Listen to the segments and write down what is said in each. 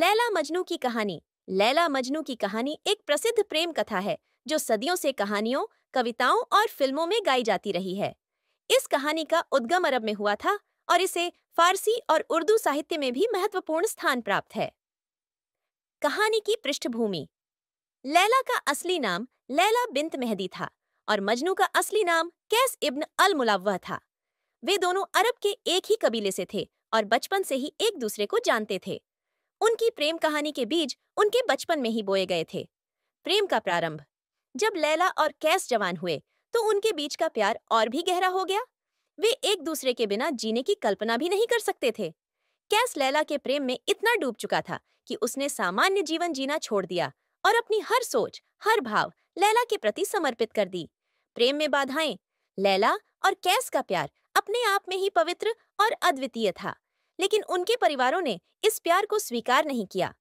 लैला मजनू की कहानी लैला मजनू की कहानी एक प्रसिद्ध प्रेम कथा है जो सदियों से कहानियों कविताओं और फिल्मों में गाई जाती रही है इस कहानी का उद्गम अरब में हुआ था और इसे फारसी और उर्दू साहित्य में भी महत्वपूर्ण स्थान प्राप्त है कहानी की पृष्ठभूमि लैला का असली नाम लैला बिंत मेहदी था और मजनू का असली नाम कैस इब्न अल मुलावह था वे दोनों अरब के एक ही कबीले से थे और बचपन से ही एक दूसरे को जानते थे उनकी प्रेम कहानी के बीज उनके बचपन में ही बोए गए थे प्रेम का प्रारंभ जब लैला और कैस जवान हुए तो उनके बीच का प्यार और भी गहरा हो गया वे एक दूसरे के बिना जीने की कल्पना भी नहीं कर सकते थे कैस लैला के प्रेम में इतना डूब चुका था कि उसने सामान्य जीवन जीना छोड़ दिया और अपनी हर सोच हर भाव लैला के प्रति समर्पित कर दी प्रेम में बाधाएं लैला और कैस का प्यार अपने आप में ही पवित्र और अद्वितीय था लेकिन उनके परिवारों ने इस प्यार को स्वीकार नहीं किया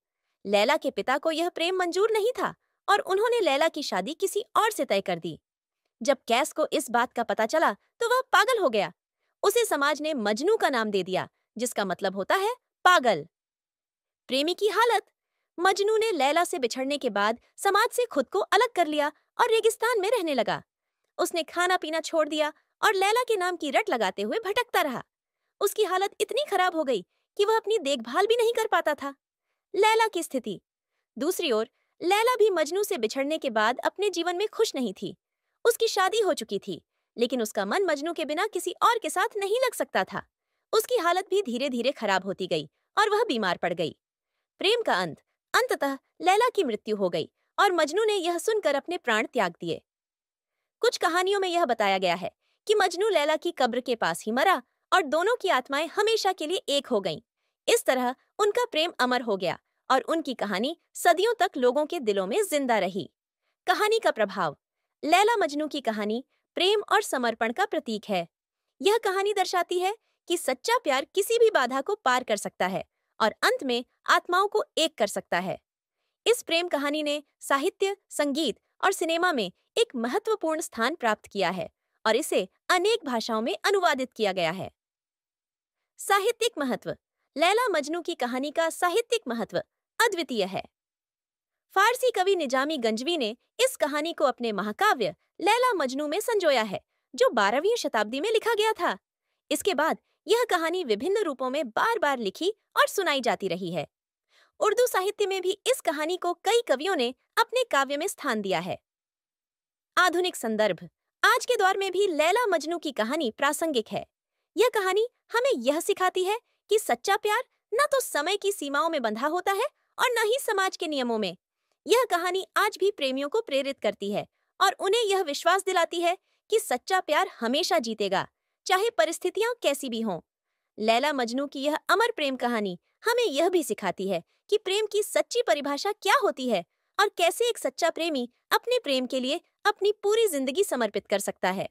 लैला के पिता को यह प्रेम मंजूर नहीं था और उन्होंने लैला की शादी किसी और से तय कर दी जब कैस को इस बात का पता चला तो वह पागल हो गया उसे समाज ने मजनू का नाम दे दिया जिसका मतलब होता है पागल प्रेमी की हालत मजनू ने लैला से बिछड़ने के बाद समाज से खुद को अलग कर लिया और रेगिस्तान में रहने लगा उसने खाना पीना छोड़ दिया और लैला के नाम की रट लगाते हुए भटकता रहा उसकी हालत इतनी खराब हो गई कि वह अपनी देखभाल भी नहीं कर पाता था लैला की स्थिति दूसरी ओर लैला भी मजनू से बिछड़ने के बाद अपने जीवन में खुश नहीं थी उसकी शादी हो चुकी थी लेकिन उसका मन मजनू के बिना किसी और के साथ नहीं लग सकता था उसकी हालत भी धीरे धीरे खराब होती गई और वह बीमार पड़ गई प्रेम का अंत अंततः लैला की मृत्यु हो गई और मजनू ने यह सुनकर अपने प्राण त्याग दिए कुछ कहानियों में यह बताया गया है कि मजनू लैला की कब्र के पास ही मरा और दोनों की आत्माएं हमेशा के लिए एक हो गईं। इस तरह उनका प्रेम अमर हो गया और उनकी कहानी सदियों तक लोगों के दिलों में जिंदा रही कहानी का प्रभाव लैला मजनू की कहानी प्रेम और समर्पण का प्रतीक है यह कहानी दर्शाती है कि सच्चा प्यार किसी भी बाधा को पार कर सकता है और अंत में आत्माओं को एक कर सकता है इस प्रेम कहानी ने साहित्य संगीत और सिनेमा में एक महत्वपूर्ण स्थान प्राप्त किया है और इसे अनेक भाषाओं में अनुवादित किया गया है साहित्यिक महत्व लैला मजनू की कहानी का साहित्यिक महत्व अद्वितीय है फारसी कवि निजामी गंजवी ने इस कहानी को अपने महाकाव्य लैला मजनू में संजोया है जो बारहवीं शताब्दी में लिखा गया था इसके बाद यह कहानी विभिन्न रूपों में बार बार लिखी और सुनाई जाती रही है उर्दू साहित्य में भी इस कहानी को कई कवियों ने अपने काव्य में स्थान दिया है आधुनिक संदर्भ आज के दौर में भी लैला मजनू की कहानी प्रासंगिक है यह कहानी हमें यह सिखाती है कि सच्चा प्यार न तो समय की सीमाओं में बंधा होता है और न ही समाज के नियमों में यह कहानी आज भी प्रेमियों को प्रेरित करती है और उन्हें यह विश्वास दिलाती है कि सच्चा प्यार हमेशा जीतेगा चाहे परिस्थितियां कैसी भी हों लैला मजनू की यह अमर प्रेम कहानी हमें यह भी सिखाती है कि प्रेम की सच्ची परिभाषा क्या होती है और कैसे एक सच्चा प्रेमी अपने प्रेम के लिए अपनी पूरी जिंदगी समर्पित कर सकता है